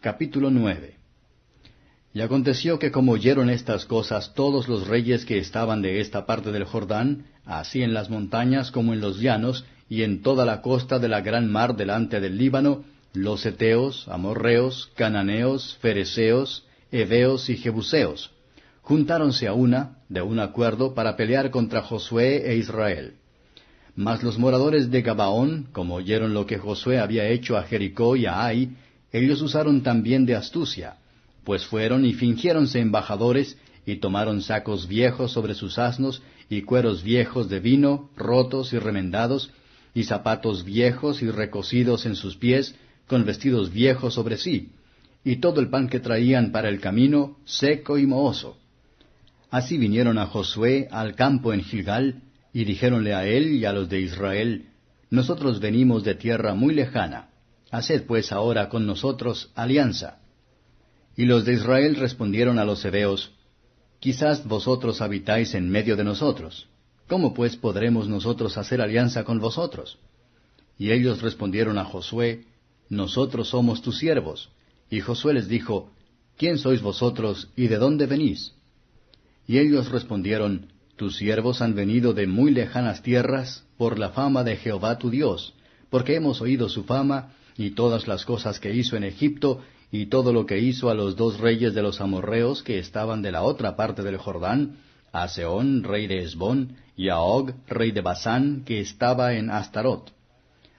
Capítulo 9 Y aconteció que como oyeron estas cosas todos los reyes que estaban de esta parte del Jordán, así en las montañas como en los llanos, y en toda la costa de la gran mar delante del Líbano, los Eteos, Amorreos, Cananeos, Fereceos, heveos y Jebuseos, juntáronse a una, de un acuerdo, para pelear contra Josué e Israel. Mas los moradores de Gabaón, como oyeron lo que Josué había hecho a Jericó y a Ai, ellos usaron también de astucia, pues fueron y fingiéronse embajadores, y tomaron sacos viejos sobre sus asnos, y cueros viejos de vino, rotos y remendados, y zapatos viejos y recocidos en sus pies, con vestidos viejos sobre sí, y todo el pan que traían para el camino, seco y mohoso. Así vinieron a Josué al campo en Gilgal, y dijéronle a él y a los de Israel, Nosotros venimos de tierra muy lejana, Haced pues ahora con nosotros alianza. Y los de Israel respondieron a los hebeos, Quizás vosotros habitáis en medio de nosotros. ¿Cómo pues podremos nosotros hacer alianza con vosotros? Y ellos respondieron a Josué, Nosotros somos tus siervos. Y Josué les dijo, ¿Quién sois vosotros y de dónde venís? Y ellos respondieron, Tus siervos han venido de muy lejanas tierras por la fama de Jehová tu Dios, porque hemos oído su fama y todas las cosas que hizo en Egipto, y todo lo que hizo a los dos reyes de los amorreos que estaban de la otra parte del Jordán, a Seón, rey de Esbón, y a Og, rey de Basán, que estaba en Astarot.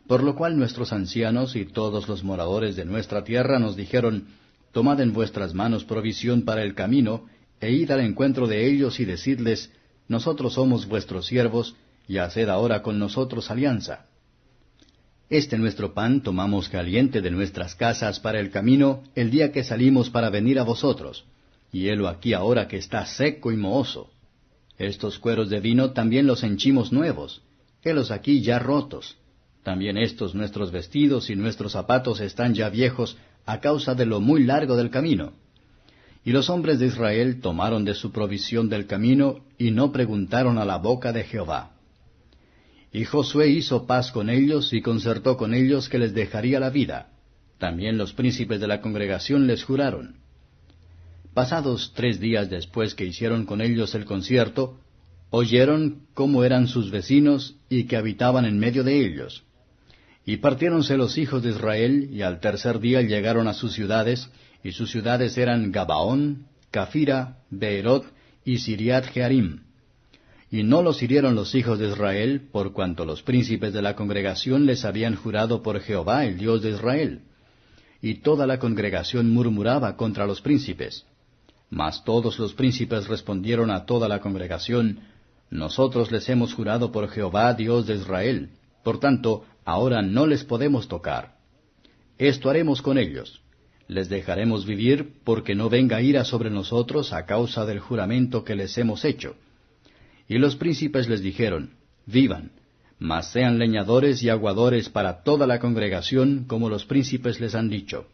Por lo cual nuestros ancianos y todos los moradores de nuestra tierra nos dijeron, Tomad en vuestras manos provisión para el camino, e id al encuentro de ellos y decidles, Nosotros somos vuestros siervos, y haced ahora con nosotros alianza. Este nuestro pan tomamos caliente de nuestras casas para el camino el día que salimos para venir a vosotros, y helo aquí ahora que está seco y mohoso. Estos cueros de vino también los henchimos nuevos, helos aquí ya rotos. También estos nuestros vestidos y nuestros zapatos están ya viejos a causa de lo muy largo del camino. Y los hombres de Israel tomaron de su provisión del camino y no preguntaron a la boca de Jehová. Y Josué hizo paz con ellos y concertó con ellos que les dejaría la vida. También los príncipes de la congregación les juraron. Pasados tres días después que hicieron con ellos el concierto, oyeron cómo eran sus vecinos y que habitaban en medio de ellos. Y partiéronse los hijos de Israel, y al tercer día llegaron a sus ciudades, y sus ciudades eran Gabaón, Cafira, Beerot y Siriat Jearim y no los hirieron los hijos de Israel, por cuanto los príncipes de la congregación les habían jurado por Jehová, el Dios de Israel. Y toda la congregación murmuraba contra los príncipes. Mas todos los príncipes respondieron a toda la congregación, Nosotros les hemos jurado por Jehová, Dios de Israel, por tanto, ahora no les podemos tocar. Esto haremos con ellos. Les dejaremos vivir porque no venga ira sobre nosotros a causa del juramento que les hemos hecho y los príncipes les dijeron, Vivan, mas sean leñadores y aguadores para toda la congregación, como los príncipes les han dicho.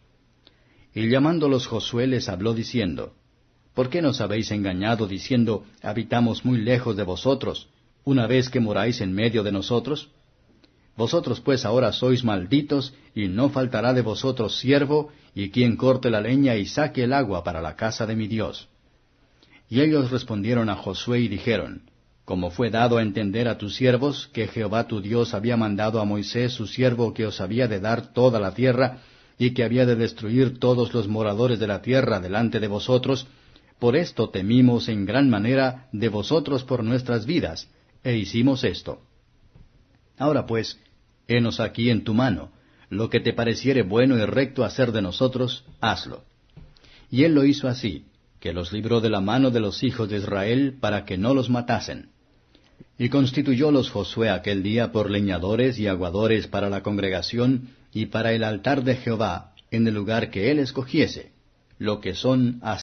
Y llamándolos Josué les habló diciendo, ¿Por qué nos habéis engañado diciendo, habitamos muy lejos de vosotros, una vez que moráis en medio de nosotros? Vosotros pues ahora sois malditos, y no faltará de vosotros siervo, y quien corte la leña y saque el agua para la casa de mi Dios. Y ellos respondieron a Josué y dijeron, como fue dado a entender a tus siervos que Jehová tu Dios había mandado a Moisés su siervo que os había de dar toda la tierra, y que había de destruir todos los moradores de la tierra delante de vosotros, por esto temimos en gran manera de vosotros por nuestras vidas, e hicimos esto. Ahora pues, henos aquí en tu mano, lo que te pareciere bueno y recto hacer de nosotros, hazlo. Y él lo hizo así, que los libró de la mano de los hijos de Israel para que no los matasen. Y constituyó los Josué aquel día por leñadores y aguadores para la congregación y para el altar de Jehová, en el lugar que él escogiese, lo que son